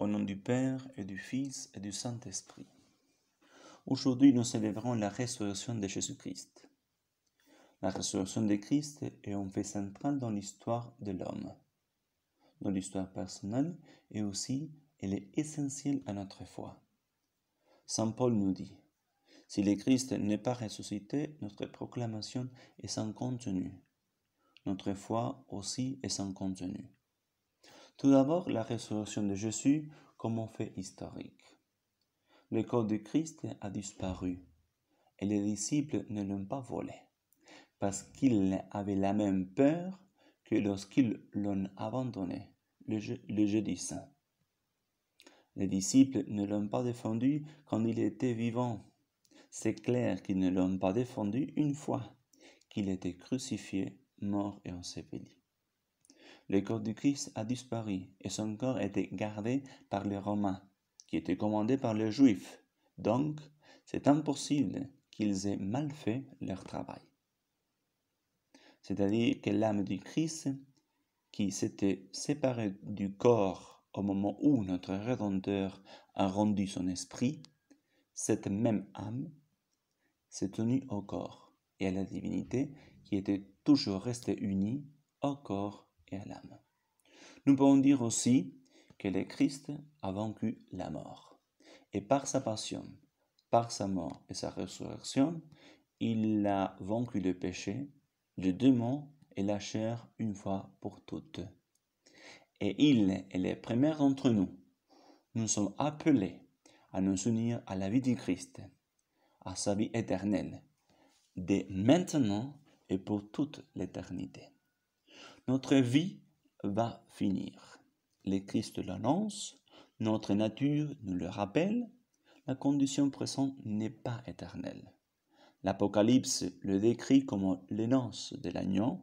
Au nom du Père et du Fils et du Saint-Esprit. Aujourd'hui, nous célébrons la résurrection de Jésus-Christ. La résurrection de Christ est un fait central dans l'histoire de l'homme, dans l'histoire personnelle et aussi elle est essentielle à notre foi. Saint Paul nous dit si le Christ n'est pas ressuscité, notre proclamation est sans contenu. Notre foi aussi est sans contenu. Tout d'abord, la résurrection de Jésus comme un fait historique. Le corps de Christ a disparu et les disciples ne l'ont pas volé parce qu'ils avaient la même peur que lorsqu'ils l'ont abandonné le, le jeudi saint. Les disciples ne l'ont pas défendu quand il était vivant. C'est clair qu'ils ne l'ont pas défendu une fois qu'il était crucifié, mort et enseveli le corps du Christ a disparu et son corps était gardé par les Romains, qui étaient commandés par les Juifs. Donc, c'est impossible qu'ils aient mal fait leur travail. C'est-à-dire que l'âme du Christ, qui s'était séparée du corps au moment où notre Rédempteur a rendu son esprit, cette même âme s'est tenue au corps et à la divinité qui était toujours restée unie au corps à Nous pouvons dire aussi que le Christ a vaincu la mort. Et par sa passion, par sa mort et sa résurrection, il a vaincu le péché, le démon et la chair une fois pour toutes. Et il est le premier d'entre nous. Nous sommes appelés à nous unir à la vie du Christ, à sa vie éternelle, dès maintenant et pour toute l'éternité. Notre vie va finir. Le Christ l'annonce, notre nature nous le rappelle, la condition présente n'est pas éternelle. L'Apocalypse le décrit comme l'énonce de l'agneau.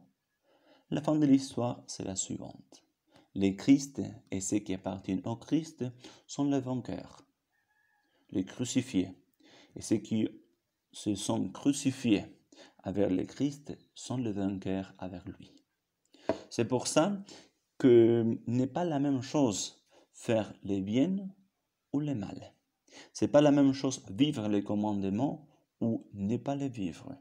La fin de l'histoire, c'est la suivante. Les Christ et ceux qui appartiennent au Christ sont les vainqueurs, les crucifiés, et ceux qui se sont crucifiés avec le Christ sont les vainqueurs avec lui. C'est pour ça que n'est pas la même chose faire les bien ou les mal. C'est pas la même chose vivre les commandements ou ne pas les vivre.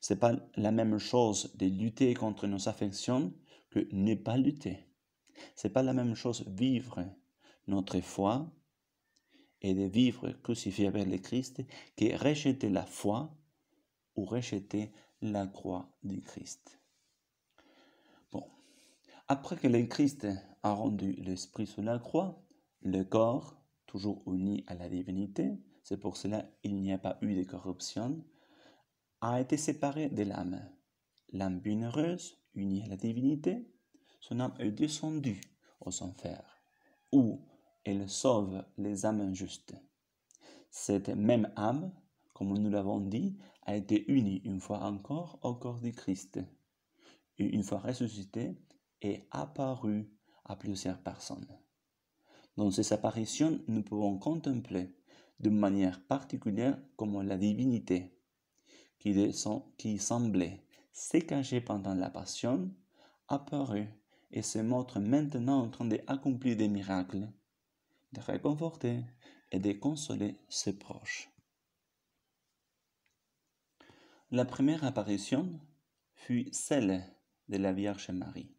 C'est pas la même chose de lutter contre nos affections que ne pas lutter. C'est pas la même chose vivre notre foi et de vivre crucifié avec le Christ que rejeter la foi ou rejeter la croix du Christ. Après que le Christ a rendu l'esprit sur la croix, le corps, toujours uni à la divinité, c'est pour cela qu'il n'y a pas eu de corruption, a été séparé de l'âme. L'âme bienheureuse, unie à la divinité, son âme est descendue aux enfers, où elle sauve les âmes injustes. Cette même âme, comme nous l'avons dit, a été unie une fois encore au corps du Christ. Et une fois ressuscitée, est apparu à plusieurs personnes. Dans ces apparitions, nous pouvons contempler de manière particulière comment la divinité, qui, semblait se pendant la passion, apparut et se montre maintenant en train d'accomplir des miracles, de réconforter et de consoler ses proches. La première apparition fut celle de la Vierge Marie.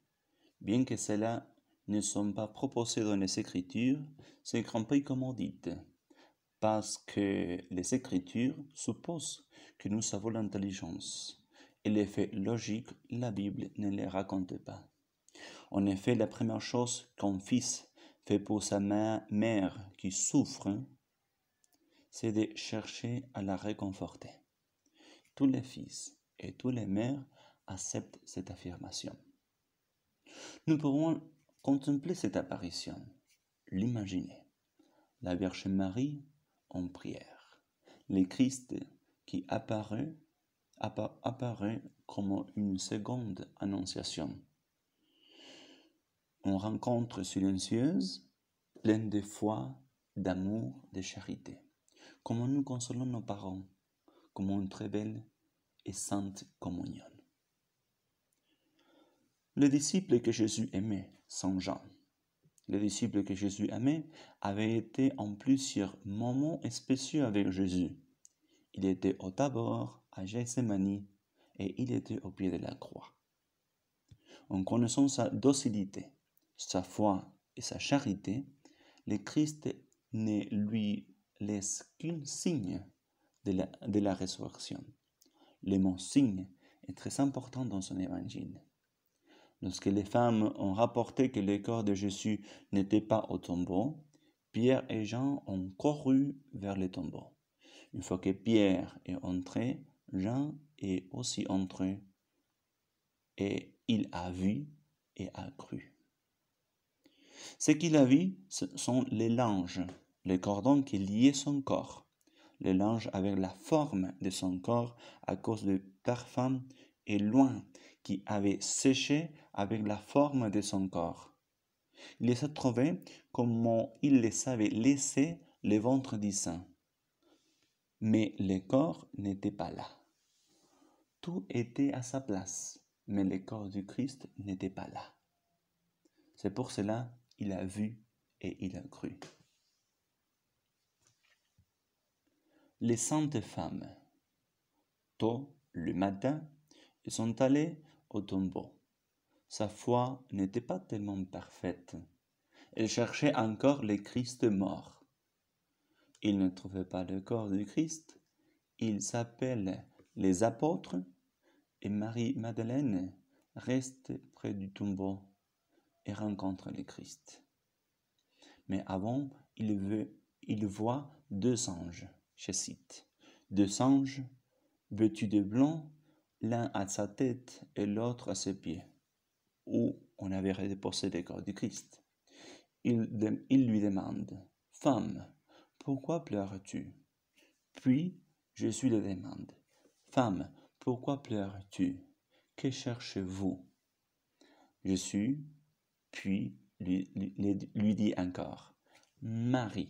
Bien que cela ne soit pas proposé dans les Écritures, c'est pays comme on dit, parce que les Écritures supposent que nous avons l'intelligence, et les faits logiques, la Bible ne les raconte pas. En effet, la première chose qu'un fils fait pour sa mère qui souffre, c'est de chercher à la réconforter. Tous les fils et toutes les mères acceptent cette affirmation. Nous pouvons contempler cette apparition, l'imaginer. La Vierge Marie en prière. Le Christ qui apparaît, apparaît comme une seconde annonciation. Une rencontre silencieuse, pleine de foi, d'amour, de charité. Comment nous consolons nos parents, comme une très belle et sainte communion. Le disciple que Jésus aimait, Saint Jean. Le disciple que Jésus aimait avait été en plusieurs moments spéciaux avec Jésus. Il était au Tabor, à Gethsemane, et il était au pied de la croix. En connaissant sa docilité, sa foi et sa charité, le Christ ne lui laisse qu'un signe de la, de la résurrection. Le mot signe est très important dans son évangile. Lorsque les femmes ont rapporté que le corps de Jésus n'était pas au tombeau, Pierre et Jean ont couru vers le tombeau. Une fois que Pierre est entré, Jean est aussi entré et il a vu et a cru. Ce qu'il a vu, ce sont les langes, les cordons qui liaient son corps, les langes avec la forme de son corps à cause du parfum et loin qui avait séché avec la forme de son corps. Il les a trouvés comme il les avait laissés le du saint. Mais le corps n'était pas là. Tout était à sa place, mais le corps du Christ n'était pas là. C'est pour cela il a vu et il a cru. Les saintes femmes. Tôt le matin, sont allés au tombeau. Sa foi n'était pas tellement parfaite. Elle cherchait encore le Christ mort. Ils ne trouvaient pas le corps du Christ. Ils s'appellent les apôtres et Marie-Madeleine reste près du tombeau et rencontre le Christ. Mais avant, il, il voit deux anges, je cite. Deux anges vêtus de blanc l'un à sa tête et l'autre à ses pieds, où on avait déposé le corps du Christ. Il, lui demande, Femme, pourquoi pleures-tu Puis Jésus le demande, Femme, pourquoi pleures-tu Que cherchez-vous Jésus, puis lui, lui, dit encore, Marie.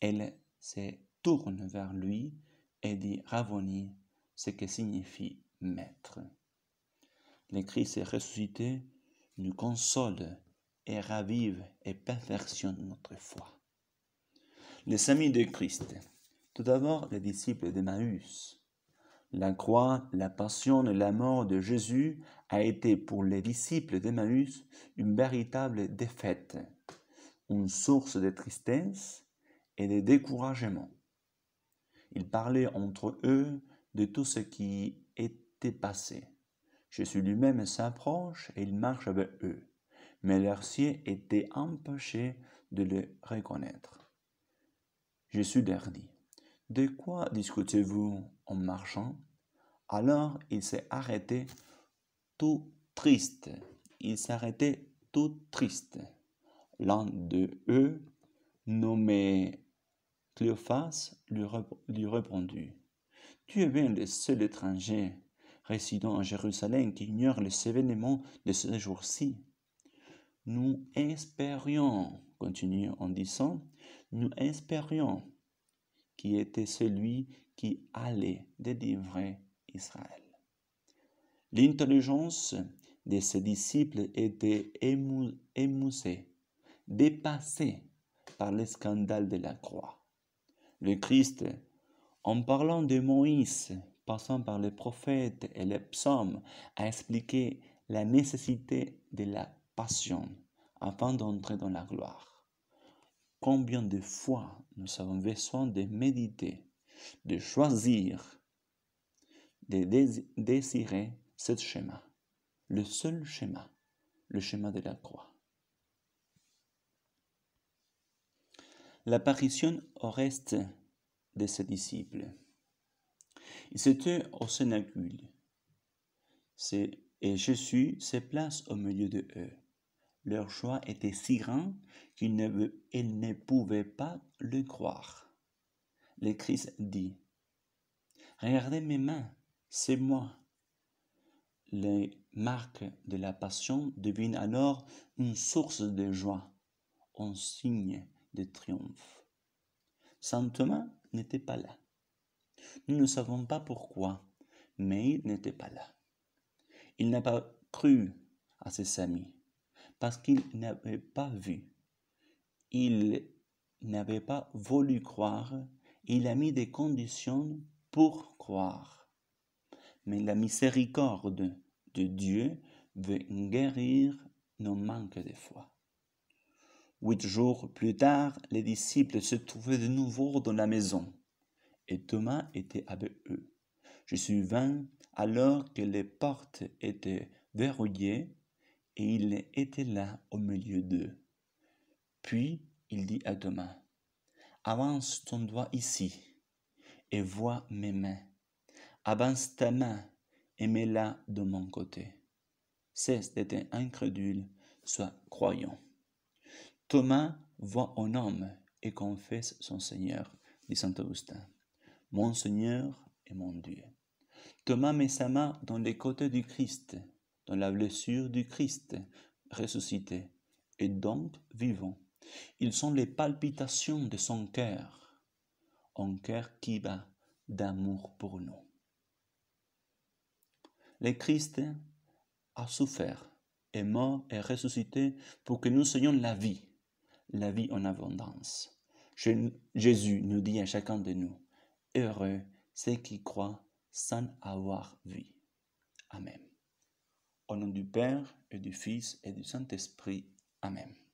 Elle se tourne vers lui et dit, Ravoni, ce que signifie maître. Le Christ est ressuscité nous console et ravive et perfectionne notre foi. Les amis de Christ, tout d'abord les disciples d'Emmaüs. La croix, la passion et la mort de Jésus a été pour les disciples d'Emmaüs une véritable défaite, une source de tristesse et de découragement. Ils parlaient entre eux de tout ce qui était passé. Jésus lui-même s'approche et il marche avec eux, mais leurs yeux étaient empêchés de le reconnaître. Jésus leur dit, De quoi discutez-vous en marchant Alors il s'est arrêté tout triste. Il s'arrêtait tout triste. L'un de eux, nommé Cléophas, lui, répondit tu es bien le seul étranger résidant à Jérusalem qui ignore les événements de ce jour-ci. Nous espérions, continue en disant, nous espérions qui était celui qui allait délivrer Israël. L'intelligence de ses disciples était émoussée, dépassée par le scandale de la croix. Le Christ en parlant de Moïse, passant par les prophètes et les psaumes, a expliqué la nécessité de la passion afin d'entrer dans la gloire. Combien de fois nous avons besoin de méditer, de choisir, de désirer ce schéma, le seul schéma, le schéma de la croix. L'apparition au reste de ses disciples. Ils étaient au synagogue et Jésus se place au milieu de eux. Leur joie était si grande qu'ils ne, ne pouvaient pas le croire. Le Christ dit, Regardez mes mains, c'est moi. Les marques de la passion deviennent alors une source de joie, un signe de triomphe. Saint Thomas n'était pas là. Nous ne savons pas pourquoi, mais il n'était pas là. Il n'a pas cru à ses amis parce qu'il n'avait pas vu. Il n'avait pas voulu croire il a mis des conditions pour croire. Mais la miséricorde de Dieu veut guérir nos manques de foi. Huit jours plus tard, les disciples se trouvaient de nouveau dans la maison, et Thomas était avec eux. suis vint alors que les portes étaient verrouillées, et il était là au milieu d'eux. Puis il dit à Thomas, Avance ton doigt ici, et vois mes mains. Avance ta main, et mets-la de mon côté. Cesse d'être incrédule, sois croyant. Thomas voit un homme et confesse son Seigneur, dit saint Augustin. Mon Seigneur et mon Dieu. Thomas met sa main dans les côtés du Christ, dans la blessure du Christ ressuscité et donc vivant. Ils sont les palpitations de son cœur, un cœur qui bat d'amour pour nous. Le Christ a souffert, est mort et ressuscité pour que nous soyons la vie la vie en abondance. Jésus nous dit à chacun de nous, heureux ceux qui croient sans avoir vu. Amen. Au nom du Père et du Fils et du Saint-Esprit. Amen.